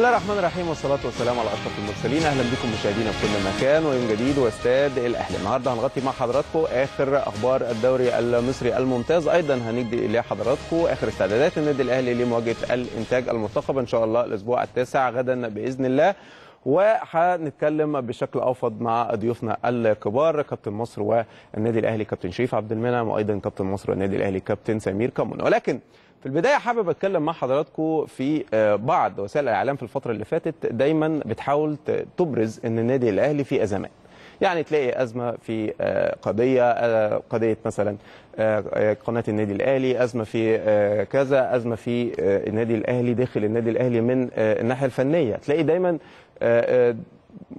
الله الرحمن الرحيم والصلاة والسلام على أشرف المرسلين أهلا بكم مشاهدينا في كل مكان ويوم جديد واستاد الأهلي النهاردة هنغطي مع حضراتكم آخر أخبار الدوري المصري الممتاز أيضا هندي إلى حضراتكم آخر استعدادات النادي الأهلي لمواجهة الإنتاج المنتخب إن شاء الله الأسبوع التاسع غدا بإذن الله وهنتكلم بشكل اوفض مع ضيوفنا الكبار كابتن مصر والنادي الاهلي كابتن شريف عبد المنعم وايضا كابتن مصر والنادي الاهلي كابتن سمير كمون ولكن في البدايه حابب اتكلم مع حضراتكم في آه، بعض وسائل الاعلام في الفتره اللي فاتت دايما بتحاول تبرز ان النادي الاهلي في ازمات يعني تلاقي ازمه في آه، قضيه آه، قضيه مثلا قناه النادي الاهلي ازمه في كذا ازمه في النادي الاهلي داخل النادي الاهلي من الناحيه الفنيه تلاقي دايما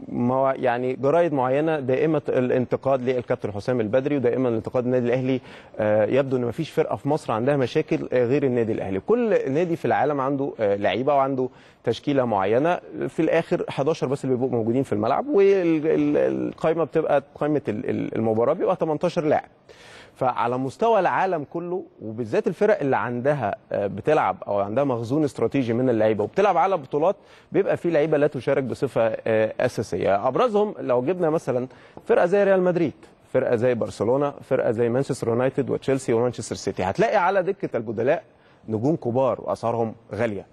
مو يعني جرايد معينه دائمه الانتقاد للكابتن حسام البدري ودائما الانتقاد للنادي الاهلي آه، يبدو ان ما فيش فرقه في مصر عندها مشاكل غير النادي الاهلي كل نادي في العالم عنده آه، لعيبه وعنده تشكيله معينه في الاخر 11 بس اللي بيبقوا موجودين في الملعب والقائمه بتبقى قائمه المباراه بيبقى 18 لاعب فعلى مستوى العالم كله وبالذات الفرق اللي عندها آه، بتلعب او عندها مخزون استراتيجي من اللعيبه وبتلعب على بطولات بيبقى في لعيبه لا تشارك بصفه آه، اساسيه ابرزهم لو جبنا مثلا فرقه زي ريال مدريد فرقه زي برشلونه فرقه زي مانشستر يونايتد وتشيلسي ومانشستر سيتي هتلاقي على دكه البدلاء نجوم كبار واسعارهم غاليه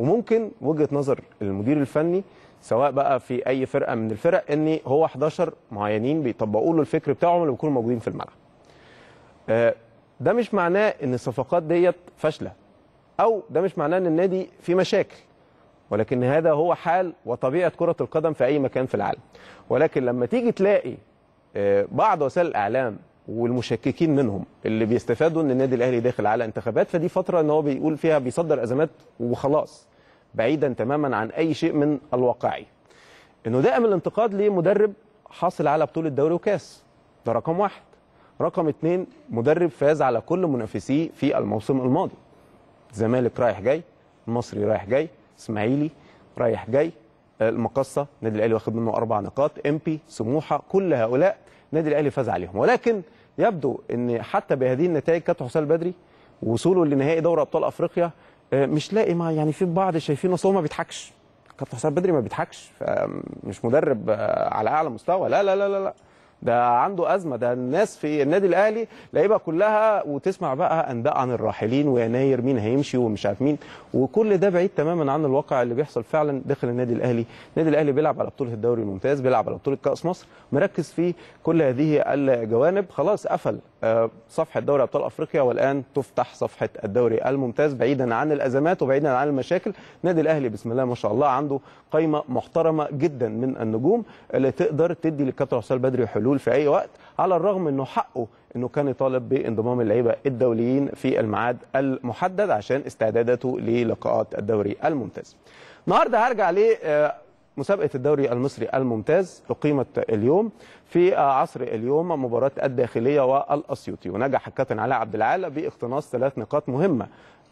وممكن وجهه نظر المدير الفني سواء بقى في اي فرقه من الفرق ان هو 11 معينين بيطبقوا له الفكر بتاعهم اللي بيكونوا موجودين في الملعب. آه، ده مش معناه ان الصفقات ديت فاشله او ده مش معناه ان النادي في مشاكل ولكن هذا هو حال وطبيعه كره القدم في اي مكان في العالم. ولكن لما تيجي تلاقي آه، بعض وسائل الاعلام والمشككين منهم اللي بيستفادوا ان النادي الاهلي داخل على انتخابات فدي فتره ان هو بيقول فيها بيصدر ازمات وخلاص بعيدا تماما عن اي شيء من الواقعي انه دائم الانتقاد لمدرب حاصل على بطوله دوري وكاس ده رقم واحد رقم اتنين مدرب فاز على كل منافسيه في الموسم الماضي الزمالك رايح جاي المصري رايح جاي اسماعيلي رايح جاي آه، المقصه النادي الاهلي واخد منه اربع نقاط امبي سموحه كل هؤلاء النادي الاهلي فاز عليهم ولكن يبدو ان حتى بهذه النتائج كابتن حسام البدري وصوله لنهائي دوري ابطال افريقيا آه، مش لاقي ما يعني في بعض شايفين اصل هو ما بيضحكش كابتن حسام بدري ما بيضحكش مش مدرب آه، على اعلى مستوى لا لا لا لا, لا. ده عنده ازمه ده الناس في النادي الاهلي لعيبه كلها وتسمع بقى انباء عن الراحلين ويناير مين هيمشي ومش عارف مين وكل ده بعيد تماما عن الواقع اللي بيحصل فعلا داخل النادي الاهلي النادي الاهلي بيلعب على بطوله الدوري الممتاز بيلعب على بطوله كاس مصر مركز في كل هذه الجوانب خلاص قفل آه، صفحه دوري ابطال افريقيا والان تفتح صفحه الدوري الممتاز بعيدا عن الازمات وبعيدا عن المشاكل النادي الاهلي بسم الله ما شاء الله عنده قائمه محترمه جدا من النجوم اللي تقدر تدي للكابتن حسام بدري حلول الحلول في اي وقت على الرغم انه حقه انه كان يطالب بانضمام اللعيبه الدوليين في الميعاد المحدد عشان استعداداته للقاءات الدوري الممتاز. النهارده هرجع آه، مسابقة الدوري المصري الممتاز أقيمت اليوم في آه، عصر اليوم مباراة الداخلية والأسيوطي ونجح الكابتن علاء عبد العال باقتناص ثلاث نقاط مهمة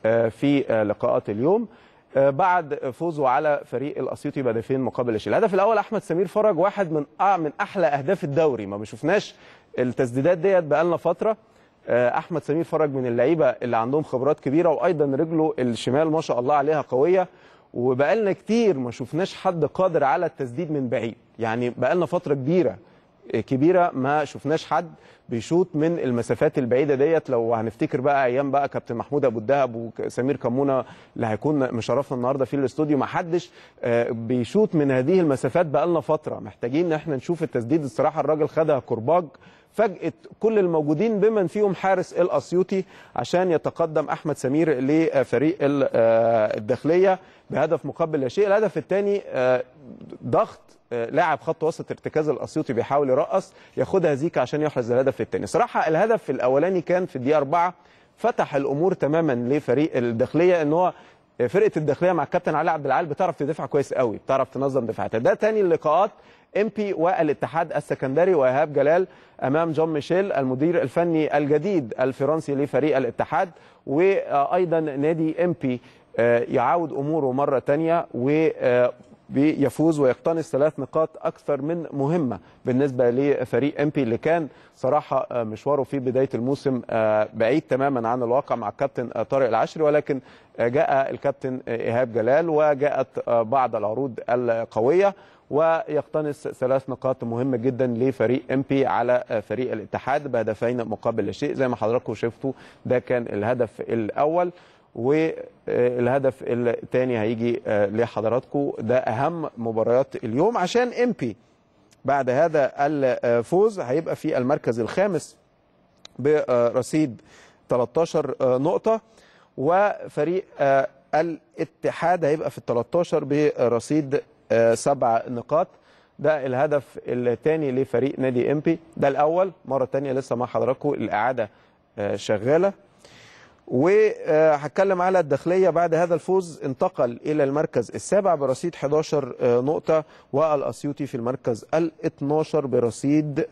آه، في لقاءات اليوم آه، بعد فوزه على فريق الاسيوطي بهدفين مقابل لا الهدف الاول احمد سمير فرج واحد من من احلى اهداف الدوري ما بشوفناش التسديدات ديت بقالنا فتره آه، احمد سمير فرج من اللعيبه اللي عندهم خبرات كبيره وايضا رجله الشمال ما شاء الله عليها قويه وبقالنا كتير ما شفناش حد قادر على التسديد من بعيد يعني بقالنا فتره كبيره كبيره ما شفناش حد بيشوط من المسافات البعيده ديت لو هنفتكر بقى ايام بقى كابتن محمود ابو الدهب وسمير كمونه اللي هيكون مشرفنا النهارده في الاستوديو ما حدش آه، بيشوط من هذه المسافات بقى لنا فتره محتاجين ان احنا نشوف التسديد الصراحه الراجل خدها كرباج فاجأت كل الموجودين بمن فيهم حارس الأسيوطي عشان يتقدم أحمد سمير لفريق آه، الداخلية بهدف مقبل لا شيء الهدف الثاني آه، ضغط آه، لاعب خط وسط ارتكاز الاسيوطي بيحاول يرقص ياخدها زيكا عشان يحرز الهدف الثاني صراحه الهدف الاولاني كان في الدقيقه أربعة فتح الامور تماما لفريق الداخليه ان هو فرقه الداخليه مع الكابتن علي عبد العال بتعرف تدافع كويس قوي بتعرف تنظم دفاعاتها ده تاني اللقاءات امبي والاتحاد السكندري وايهاب جلال امام جون ميشيل المدير الفني الجديد الفرنسي لفريق الاتحاد وايضا نادي امبي آه، يعاود اموره مره تانية و آه، بيفوز ويقتنص ثلاث نقاط اكثر من مهمه بالنسبه لفريق امبي اللي كان صراحه آه، مشواره في بدايه الموسم آه، بعيد تماما عن الواقع مع الكابتن آه، طارق العشري ولكن جاء الكابتن ايهاب جلال وجاءت بعض العروض القويه ويقتنص ثلاث نقاط مهمة جدا لفريق امبي على فريق الاتحاد بهدفين مقابل لا شيء زي ما حضراتكم شفتوا ده كان الهدف الأول والهدف الثاني هيجي آه، لحضراتكم ده اهم مباريات اليوم عشان امبي بعد هذا الفوز هيبقى في المركز الخامس برصيد 13 آه، نقطه وفريق آه، الاتحاد هيبقى في ال 13 برصيد سبع نقاط ده الهدف الثاني لفريق نادي امبي ده الاول مره ثانيه لسه مع حضراتكم الاعاده شغاله وهتكلم على الداخلية بعد هذا الفوز انتقل إلى المركز السابع برصيد 11 آه، نقطة والأسيوطي في المركز ال 12 برصيد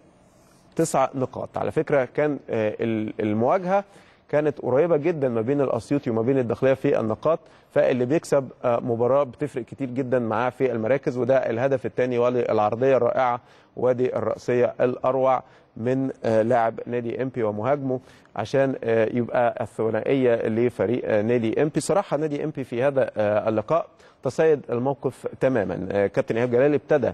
تسع نقاط على فكرة كان آه، المواجهة كانت قريبه جدا ما بين الاسيوطي وما بين الداخليه في النقاط فاللي بيكسب آه، مباراه بتفرق كتير جدا معاه في المراكز وده الهدف الثاني العرضية الرائعه وادي الراسيه الاروع من آه، لاعب نادي امبي ومهاجمه عشان آه، يبقى الثنائيه لفريق نادي امبي صراحه نادي امبي في هذا اللقاء تصيد الموقف تماما كابتن ايهاب جلال ابتدى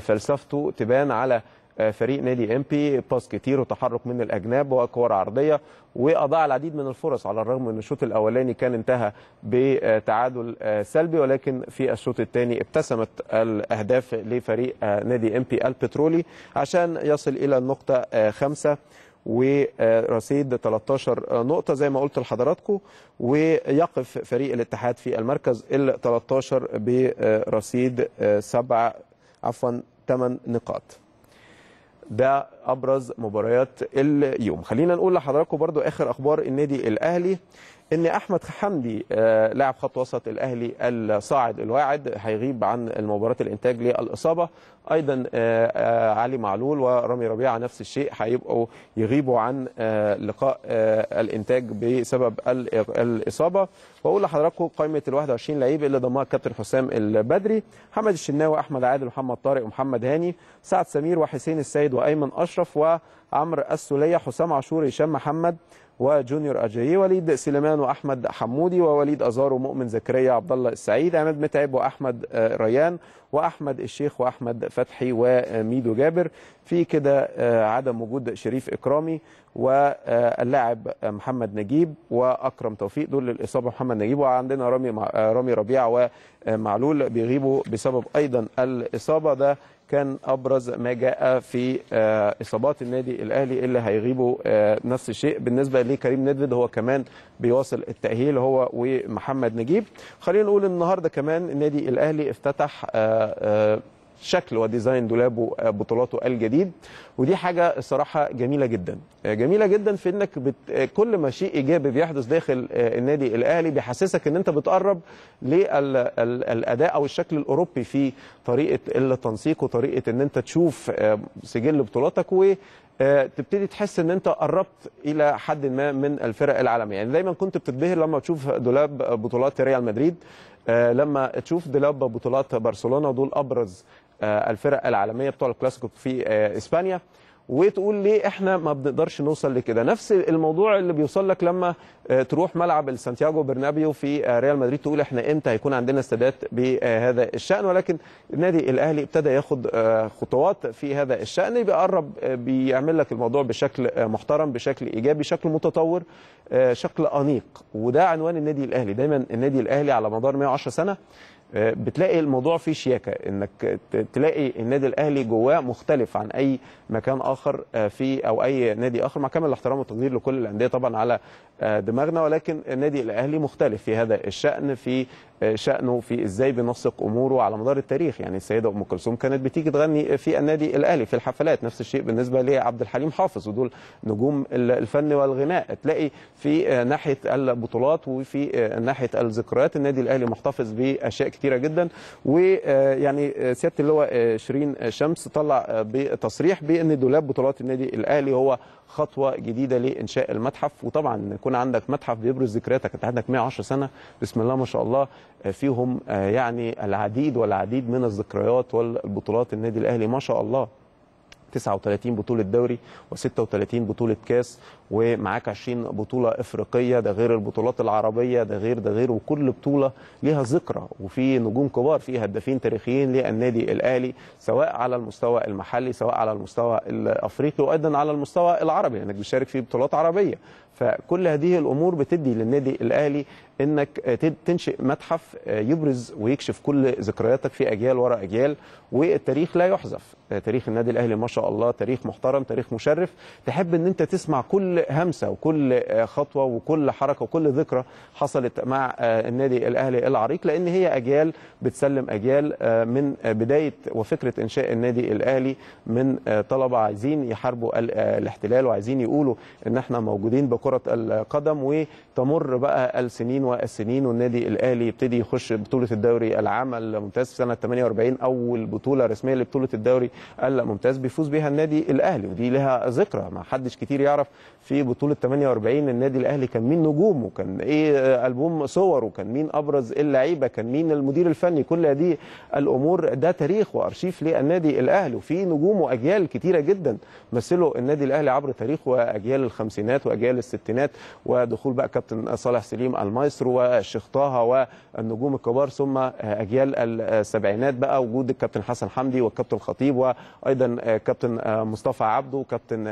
فلسفته تبان على آه، فريق نادي امبي باس كتير وتحرك من الاجناب وكور عرضيه واضاع العديد من الفرص على الرغم ان الشوط الاولاني كان انتهى بتعادل آه، سلبي ولكن في الشوط الثاني ابتسمت الاهداف لفريق آه، نادي امبي البترولي عشان يصل الى النقطه خمسة ورصيد 13 نقطه زي ما قلت لحضراتكم ويقف فريق الاتحاد في المركز ال 13 برصيد سبع عفوا 8 نقاط ده ابرز مباريات اليوم خلينا نقول لحضراتكم برضو اخر اخبار النادي الاهلي ان احمد حمدي آه، لاعب خط وسط الاهلي الصاعد الواعد هيغيب عن مباراه الانتاج للاصابه ايضا آه، آه، علي معلول ورامي ربيعه نفس الشيء هيبقوا يغيبوا عن لقاء الانتاج بسبب الاصابه واقول لحضراتكم قائمه ال 21 لعيب اللي ضمها كابتن حسام البدري حمد الشناوي احمد عادل محمد طارق ومحمد هاني سعد سمير وحسين السيد وايمن اشرف وعمرو السوليه حسام عاشور هشام محمد وجونيور اجاييه وليد سليمان واحمد حمودي ووليد ازار ومؤمن زكريا عبد الله السعيد عماد متعب واحمد آه، ريان واحمد الشيخ واحمد فتحي وميدو جابر في كده آه، عدم وجود شريف اكرامي واللاعب محمد نجيب واكرم توفيق دول للاصابه محمد نجيب وعندنا رامي آه، رامي ربيعه ومعلول بيغيبوا بسبب ايضا الاصابه ده كان ابرز ما جاء في آه، اصابات النادي الاهلي اللي هيغيبوا آه، نفس الشيء بالنسبه لكريم ندفد هو كمان بيواصل التاهيل هو ومحمد نجيب خلينا نقول النهارده كمان النادي الاهلي افتتح آه، شكل وديزاين دولابه آه، بطولاته الجديد ودي حاجه الصراحه جميله جدا آه، جميله جدا في انك بت... آه، كل ما شيء ايجابي بيحدث داخل النادي الاهلي بيحسسك ان انت بتقرب للاداء او الشكل الاوروبي في طريقه التنسيق وطريقه ان انت تشوف سجل بطولاتك و تبتدي تحس ان انت قربت الى حد ما من الفرق العالميه يعني دايما كنت بتتبهر لما تشوف دولاب بطولات ريال مدريد لما تشوف دولاب بطولات برشلونه ودول ابرز آه، الفرق العالميه بتوع الكلاسيكو في آه، اسبانيا وتقول ليه احنا ما بنقدرش نوصل لكده نفس الموضوع اللي بيوصل لك لما آه، تروح ملعب السانتياجو برنابيو في ريال مدريد تقول احنا امتى هيكون عندنا استادات بهذا الشأن ولكن النادي الاهلي ابتدى ياخد خطوات في هذا الشأن بيقرب بيعمل لك الموضوع بشكل محترم بشكل ايجابي شكل متطور شكل انيق وده عنوان النادي الاهلي دايما النادي الاهلي على مدار 110 سنه آه، بتلاقي الموضوع فيه شياكه انك تلاقي النادي الاهلي جواه مختلف عن اي مكان اخر آه، في او اي نادي اخر مع كامل الاحترام والتقدير لكل الانديه طبعا على آه، دماغنا ولكن النادي الاهلي مختلف في هذا الشان في شانه في ازاي بينسق اموره على مدار التاريخ يعني السيده ام كلثوم كانت بتيجي تغني في النادي الاهلي في الحفلات نفس الشيء بالنسبه لعبد الحليم حافظ ودول نجوم الفن والغناء تلاقي في ناحيه البطولات وفي ناحيه الذكريات النادي الاهلي محتفظ باشياء كتيره جدا ويعني سياده اللواء آه، شيرين آه، شمس طلع آه، بتصريح بان دولاب بطولات النادي الاهلي هو خطوه جديده لانشاء المتحف وطبعا يكون عندك متحف بيبرز ذكرياتك انت عندك 110 سنه بسم الله ما شاء الله فيهم يعني العديد والعديد من الذكريات والبطولات النادي الاهلي ما شاء الله 39 بطوله دوري و36 بطوله كاس ومعاك 20 بطوله افريقيه ده غير البطولات العربيه ده غير ده غير وكل بطوله ليها ذكرى وفي نجوم كبار في هدافين تاريخيين للنادي الاهلي سواء على المستوى المحلي سواء على المستوى الافريقي وايضا على المستوى العربي لانك يعني بتشارك في بطولات عربيه فكل هذه الامور بتدي للنادي الاهلي انك آه، تنشئ متحف آه، يبرز ويكشف كل ذكرياتك في اجيال ورا اجيال والتاريخ لا يحذف آه، تاريخ النادي الاهلي ما شاء الله تاريخ محترم تاريخ مشرف تحب ان انت تسمع كل همسه وكل خطوه وكل حركه وكل ذكرى حصلت مع النادي الاهلي العريق لان هي اجيال بتسلم اجيال من بدايه وفكره انشاء النادي الاهلي من طلبه عايزين يحاربوا الاحتلال وعايزين يقولوا ان احنا موجودين بكره القدم وتمر بقى السنين والسنين والنادي الاهلي يبتدي يخش بطوله الدوري العام الممتاز في سنه 48 اول بطوله رسميه لبطوله الدوري الممتاز بيفوز بها النادي الاهلي ودي لها ذكرى ما حدش كتير يعرف في بطوله 48 النادي الاهلي كان مين نجومه كان ايه البوم صوره كان مين ابرز اللعيبه كان مين المدير الفني كل هذه الامور ده تاريخ وارشيف للنادي الاهلي وفي نجوم واجيال كتيره جدا مثلوا النادي الاهلي عبر تاريخه واجيال الخمسينات واجيال الستينات ودخول بقى كابتن صالح سليم المايس مصر والشيخ طه والنجوم الكبار ثم اجيال السبعينات بقى وجود الكابتن حسن حمدي والكابتن الخطيب وايضا كابتن مصطفى عبده وكابتن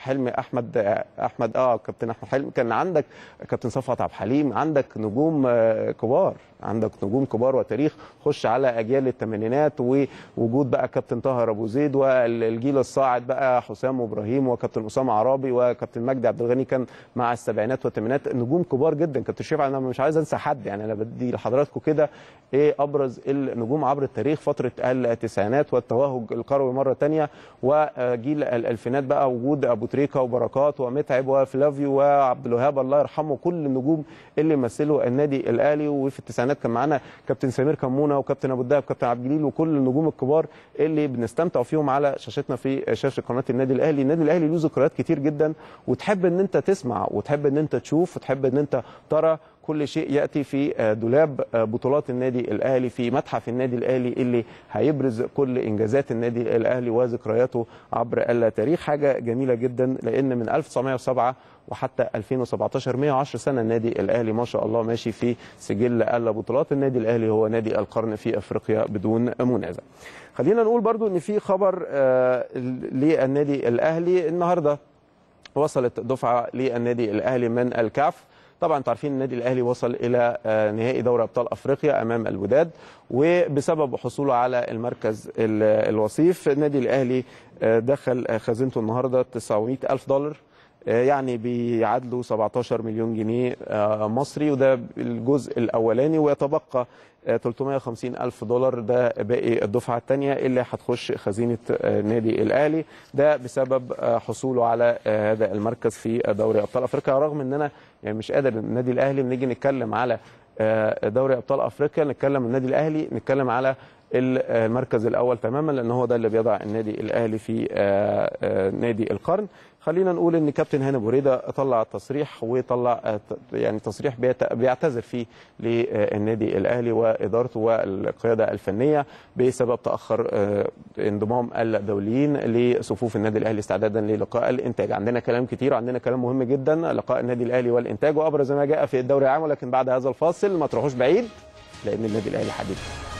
حلمي احمد احمد اه كابتن احمد حلمي كان عندك كابتن صفوت عبد الحليم عندك نجوم كبار عندك نجوم كبار وتاريخ خش على اجيال الثمانينات ووجود بقى كابتن طاهر ابو زيد والجيل الصاعد بقى حسام وابراهيم وكابتن اسامه عرابي وكابتن مجدي عبد الغني كان مع السبعينات والثمانينات نجوم كبار جدا كابتن شريف انا مش عايز انسى حد يعني انا بدي لحضراتكم كده ايه ابرز النجوم عبر التاريخ فتره التسعينات والتوهج القروي مره ثانيه وجيل الالفينات بقى وجود ابو تريكه وبركات ومتعب وفلافيو وعبد الوهاب الله يرحمه كل النجوم اللي مثلوا النادي الاهلي وفي التسعينات الاعلانات كان معانا كابتن سمير كمونه وكابتن ابو الدهب وكابتن عبد الجليل وكل النجوم الكبار اللي بنستمتع فيهم على شاشتنا في شاشه قناه النادي الاهلي النادي الاهلي له ذكريات كتير جدا وتحب ان انت تسمع وتحب ان انت تشوف وتحب ان انت ترى كل شيء ياتي في آه، دولاب آه، بطولات النادي الاهلي في متحف النادي الاهلي اللي هيبرز كل انجازات النادي الاهلي وذكرياته عبر التاريخ حاجه جميله جدا لان من 1907 وحتى 2017 110 سنه النادي الاهلي ما شاء الله ماشي في سجل البطولات النادي الاهلي هو نادي القرن في افريقيا بدون منازع خلينا نقول برضو ان في خبر آه، للنادي الاهلي النهارده وصلت دفعه للنادي الاهلي من الكاف طبعا انتوا عارفين النادي الاهلي وصل الى آه، نهائي دوري ابطال افريقيا امام الوداد وبسبب حصوله على المركز الوصيف النادي الاهلي آه، دخل خزينته النهارده 900 الف دولار آه، يعني بيعادلوا 17 مليون جنيه آه، مصري وده الجزء الاولاني ويتبقى 350 آه، ألف دولار ده باقي الدفعة الثانية اللي هتخش خزينة النادي الأهلي ده بسبب حصوله على هذا المركز في دوري أبطال أفريقيا رغم إن أنا يعني مش قادر النادي الأهلي بنيجي نتكلم على دوري أبطال أفريقيا نتكلم النادي الأهلي نتكلم على المركز الأول تماما لأن هو ده اللي بيضع النادي الأهلي في نادي القرن خلينا نقول ان كابتن هاني بوريدا طلع التصريح وطلع يعني تصريح بيعتذر فيه للنادي الاهلي وادارته والقياده الفنيه بسبب تاخر آه، انضمام الدوليين لصفوف النادي الاهلي استعدادا للقاء الانتاج عندنا كلام كتير عندنا كلام مهم جدا لقاء النادي الاهلي والانتاج وابرز ما جاء في الدوري العام ولكن بعد هذا الفاصل ما تروحوش بعيد لان النادي الاهلي حديث